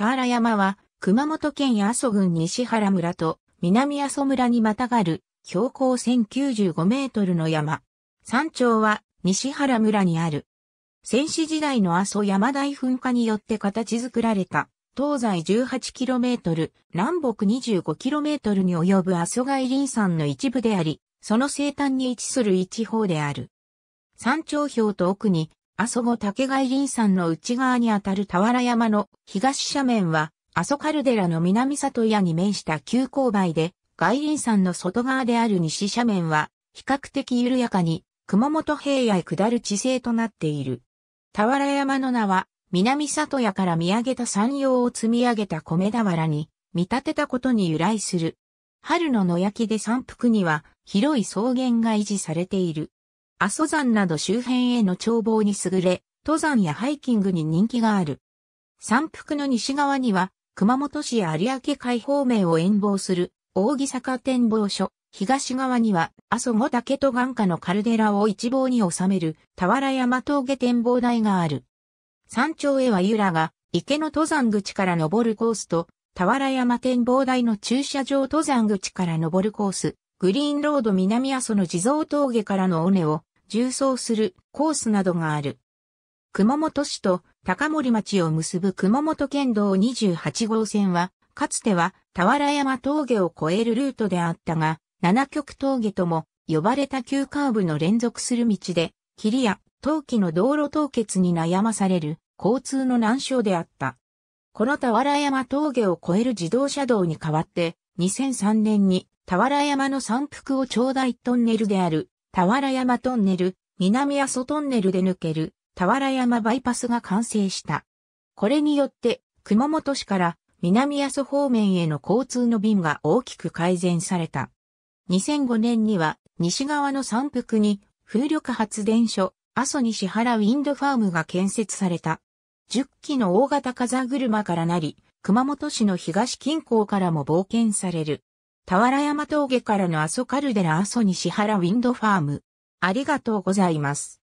田原山は、熊本県阿蘇郡西原村と南阿蘇村にまたがる標高1095メートルの山。山頂は西原村にある。戦死時代の阿蘇山大噴火によって形作られた、東西1 8トル、南北2 5トルに及ぶ阿蘇外林山の一部であり、その西端に位置する一方である。山頂標と奥に阿蘇後竹外林山の内側にあたる俵山の東斜面は、阿蘇カルデラの南里屋に面した急勾配で、外林山の外側である西斜面は、比較的緩やかに、熊本平野へ下る地勢となっている。俵山の名は、南里屋から見上げた山陽を積み上げた米俵に、見立てたことに由来する。春の野焼きで山腹には、広い草原が維持されている。阿蘇山など周辺への眺望に優れ、登山やハイキングに人気がある。山腹の西側には、熊本市有明海方面を遠望する、扇坂展望所、東側には、阿蘇五岳と眼下のカルデラを一望に収める、俵山峠展望台がある。山頂へは由良が、池の登山口から登るコースと、俵山展望台の駐車場登山口から登るコース、グリーンロード南阿蘇の地蔵峠からの尾根を縦走するコースなどがある。熊本市と高森町を結ぶ熊本県道28号線は、かつては俵山峠を越えるルートであったが、七極峠とも呼ばれた急カーブの連続する道で、霧や陶器の道路凍結に悩まされる交通の難所であった。この俵山峠を越える自動車道に代わって、2003年に俵山の山腹を頂戴トンネルである俵山トンネル、南阿蘇トンネルで抜ける、俵山バイパスが完成した。これによって、熊本市から南阿蘇方面への交通の便が大きく改善された。2005年には、西側の山腹に、風力発電所、阿蘇西原ウィンドファームが建設された。10機の大型風車からなり、熊本市の東近郊からも冒険される。俵山峠からの阿蘇カルデラ阿蘇西原ウィンドファーム。ありがとうございます。